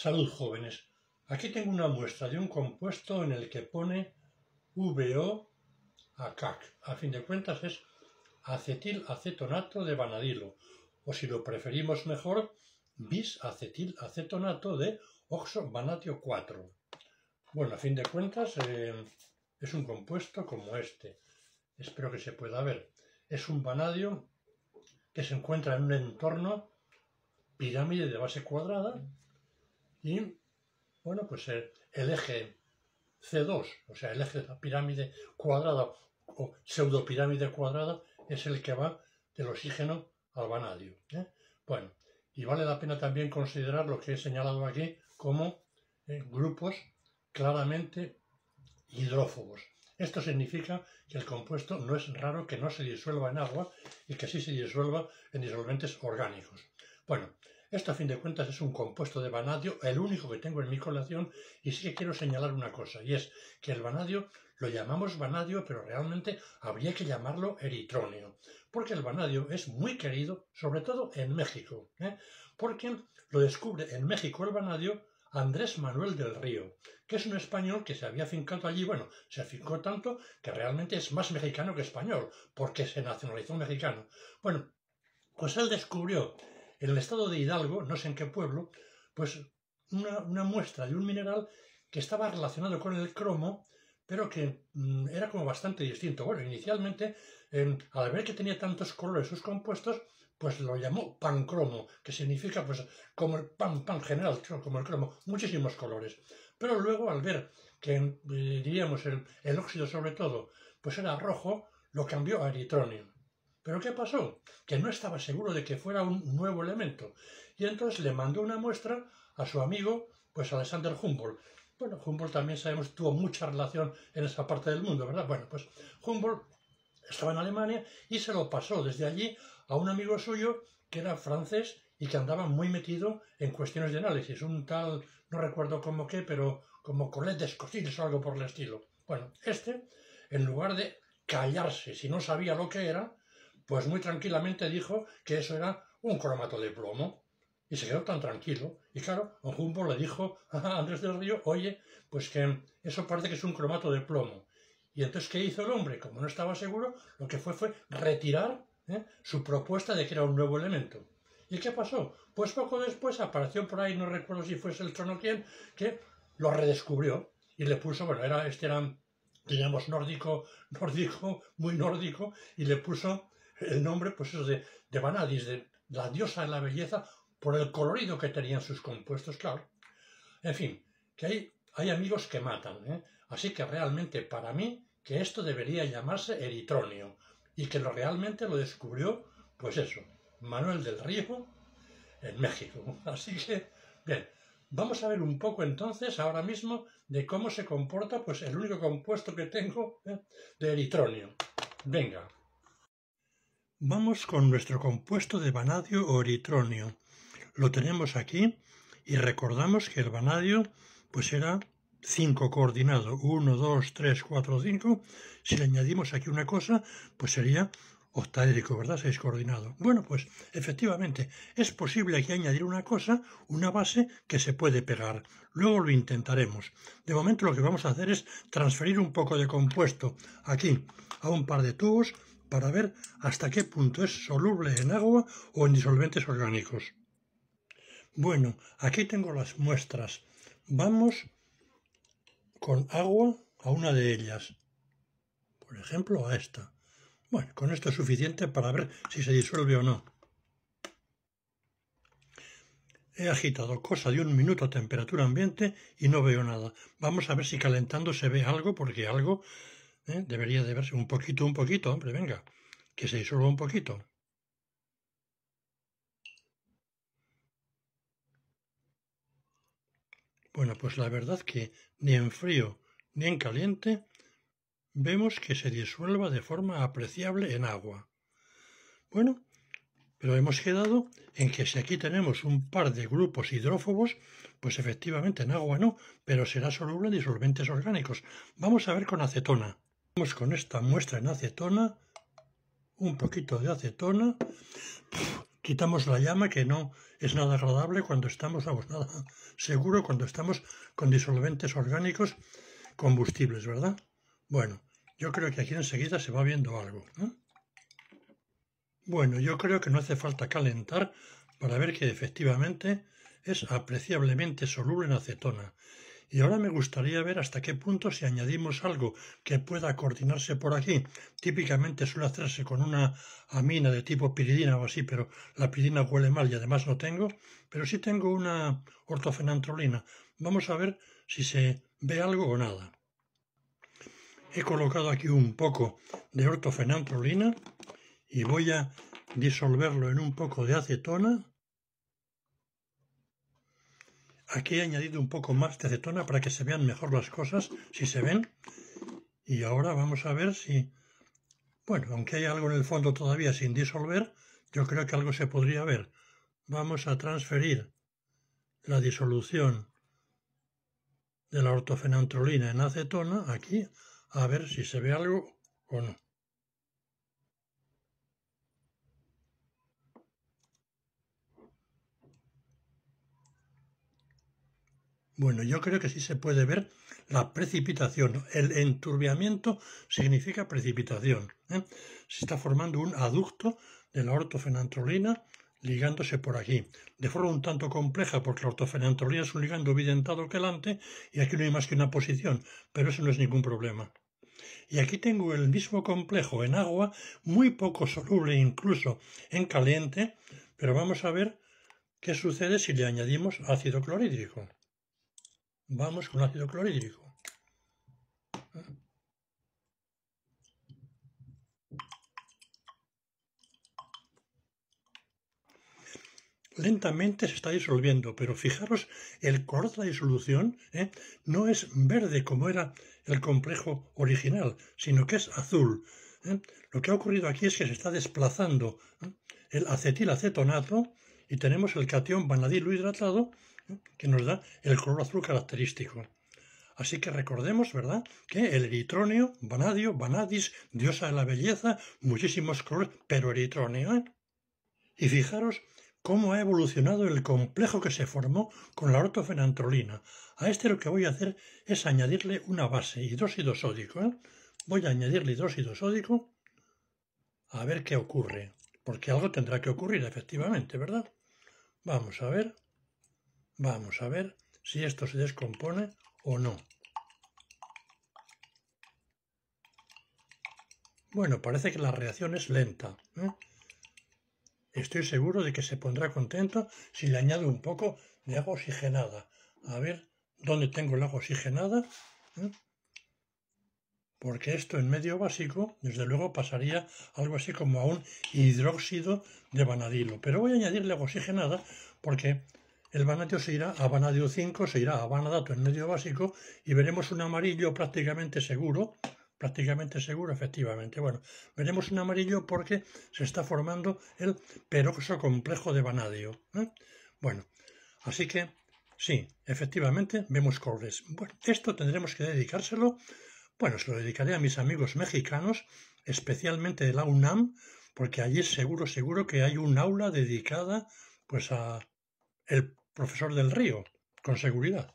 Salud jóvenes, aquí tengo una muestra de un compuesto en el que pone VO A fin de cuentas es acetilacetonato de vanadilo, o si lo preferimos mejor, bisacetilacetonato de oxovanadio 4. Bueno, a fin de cuentas eh, es un compuesto como este. Espero que se pueda ver. Es un vanadio que se encuentra en un entorno pirámide de base cuadrada y, bueno, pues eh, el eje C2, o sea, el eje de la pirámide cuadrada o pseudopirámide cuadrada, es el que va del oxígeno al vanadio. ¿eh? Bueno, y vale la pena también considerar lo que he señalado aquí como eh, grupos claramente hidrófobos. Esto significa que el compuesto no es raro que no se disuelva en agua y que sí se disuelva en disolventes orgánicos. Bueno, esto a fin de cuentas es un compuesto de vanadio, el único que tengo en mi colección, y sí que quiero señalar una cosa, y es que el vanadio lo llamamos vanadio, pero realmente habría que llamarlo eritróneo, porque el vanadio es muy querido, sobre todo en México, ¿eh? porque lo descubre en México el vanadio Andrés Manuel del Río, que es un español que se había afincado allí, bueno, se afincó tanto que realmente es más mexicano que español, porque se nacionalizó mexicano. Bueno, pues él descubrió en el estado de Hidalgo, no sé en qué pueblo, pues una, muestra de un mineral que estaba relacionado con el cromo, pero que mm, era como bastante distinto. Bueno, inicialmente, al ver que tenía tantos colores sus compuestos, pues lo llamó pancromo, que significa pues como el pan, pan general, como el cromo, muchísimos colores. Pero luego al ver que eh, diríamos el, óxido sobre todo, pues era rojo, lo cambió a eritronio. ¿Pero qué pasó? Que no estaba seguro de que fuera un nuevo elemento. Y entonces le mandó una muestra a su amigo, pues Alexander Humboldt. Bueno, Humboldt también sabemos tuvo mucha relación en esa parte del mundo, ¿verdad? Bueno, pues Humboldt estaba en Alemania y se lo pasó desde allí a un amigo suyo que era francés y que andaba muy metido en cuestiones de análisis. Un tal, no recuerdo cómo qué, pero como Colette Escocils o algo por el estilo. Bueno, este, en lugar de callarse si no sabía lo que era, pues muy tranquilamente dijo que eso era un cromato de plomo. Y se quedó tan tranquilo. Y claro, jumbo le dijo a ah, ah, Andrés del Río, oye, pues que eso parece que es un cromato de plomo. Y entonces, ¿qué hizo el hombre? Como no estaba seguro, lo que fue fue retirar ¿eh? su propuesta de que era un nuevo elemento. ¿Y qué pasó? Pues poco después apareció por ahí, no recuerdo si fuese el trono quien, que lo redescubrió y le puso, bueno, era, este era, digamos, nórdico, nórdico, muy nórdico, y le puso el nombre, pues eso de, de Vanadis, de la diosa de la belleza, por el colorido que tenían sus compuestos, claro. En fin, que hay, hay amigos que matan, ¿eh? así que realmente para mí que esto debería llamarse eritronio y que lo realmente lo descubrió, pues eso, Manuel del Río en México. Así que, bien, vamos a ver un poco entonces ahora mismo de cómo se comporta pues el único compuesto que tengo ¿eh? de eritronio. Venga. Vamos con nuestro compuesto de vanadio o eritronio. Lo tenemos aquí y recordamos que el vanadio pues era 5 coordinado, 1, 2, 3, 4, 5. Si le añadimos aquí una cosa, pues sería octaédrico, ¿verdad? 6 coordinado. Bueno, pues efectivamente es posible aquí añadir una cosa, una base que se puede pegar. Luego lo intentaremos. De momento lo que vamos a hacer es transferir un poco de compuesto aquí a un par de tubos para ver hasta qué punto es soluble en agua o en disolventes orgánicos. Bueno, aquí tengo las muestras. Vamos con agua a una de ellas. Por ejemplo, a esta. Bueno, con esto es suficiente para ver si se disuelve o no. He agitado cosa de un minuto a temperatura ambiente y no veo nada. Vamos a ver si calentando se ve algo, porque algo ¿eh? debería de verse un poquito, un poquito, hombre, venga, que se disuelva un poquito. Bueno, pues la verdad que ni en frío ni en caliente vemos que se disuelva de forma apreciable en agua. Bueno, pero hemos quedado en que si aquí tenemos un par de grupos hidrófobos, pues efectivamente en agua no, pero será soluble en disolventes orgánicos. Vamos a ver con acetona. Vamos con esta muestra en acetona, un poquito de acetona, quitamos la llama que no es nada agradable cuando estamos, vamos, nada seguro cuando estamos con disolventes orgánicos combustibles, ¿verdad? Bueno, yo creo que aquí enseguida se va viendo algo. Bueno, yo creo que no hace falta calentar para ver que efectivamente es apreciablemente soluble en acetona y ahora me gustaría ver hasta qué punto si añadimos algo que pueda coordinarse por aquí, típicamente suele hacerse con una amina de tipo piridina o así, pero la piridina huele mal y además no tengo, pero sí tengo una ortofenantrolina. Vamos a ver si se ve algo o nada. He colocado aquí un poco de ortofenantrolina y voy a disolverlo en un poco de acetona Aquí he añadido un poco más de acetona para que se vean mejor las cosas, si se ven. Y ahora vamos a ver si... Bueno, aunque hay algo en el fondo todavía sin disolver, yo creo que algo se podría ver. Vamos a transferir la disolución de la ortofenantrolina en acetona aquí, a ver si se ve algo o no. Bueno, yo creo que sí se puede ver la precipitación. El enturbiamiento significa precipitación. ¿eh? Se está formando un aducto de la ortofenantrolina ligándose por aquí. De forma un tanto compleja, porque la ortofenantrolina es un ligando videntado quelante y aquí no hay más que una posición, pero eso no es ningún problema. Y aquí tengo el mismo complejo en agua, muy poco soluble incluso en caliente, pero vamos a ver qué sucede si le añadimos ácido clorhídrico. Vamos con ácido clorhídrico. Lentamente se está disolviendo, pero fijaros, el color de la disolución ¿eh? no es verde como era el complejo original, sino que es azul. ¿eh? Lo que ha ocurrido aquí es que se está desplazando ¿eh? el acetilacetonato y tenemos el cation vanadilo hidratado que nos da el color azul característico. Así que recordemos, ¿verdad?, que el eritróneo, vanadio, vanadis, diosa de la belleza, muchísimos colores, pero eritróneo ¿eh? Y fijaros cómo ha evolucionado el complejo que se formó con la ortofenantrolina. A este lo que voy a hacer es añadirle una base, hidróxido sódico. ¿eh? Voy a añadirle hidróxido sódico a ver qué ocurre, porque algo tendrá que ocurrir, efectivamente, ¿verdad? Vamos a ver. Vamos a ver si esto se descompone o no. Bueno, parece que la reacción es lenta. ¿eh? Estoy seguro de que se pondrá contento si le añado un poco de agua oxigenada. A ver dónde tengo el agua oxigenada. ¿eh? Porque esto en medio básico, desde luego, pasaría algo así como a un hidróxido de vanadilo. Pero voy a añadirle agua oxigenada porque el vanadio se irá a vanadio 5, se irá a vanadato en medio básico y veremos un amarillo prácticamente seguro, prácticamente seguro, efectivamente. Bueno, veremos un amarillo porque se está formando el peroxo complejo de vanadio. ¿eh? Bueno, así que sí, efectivamente vemos colores. Bueno, esto tendremos que dedicárselo, bueno, se lo dedicaré a mis amigos mexicanos, especialmente de la UNAM, porque allí seguro, seguro que hay un aula dedicada pues a el profesor del Río, con seguridad.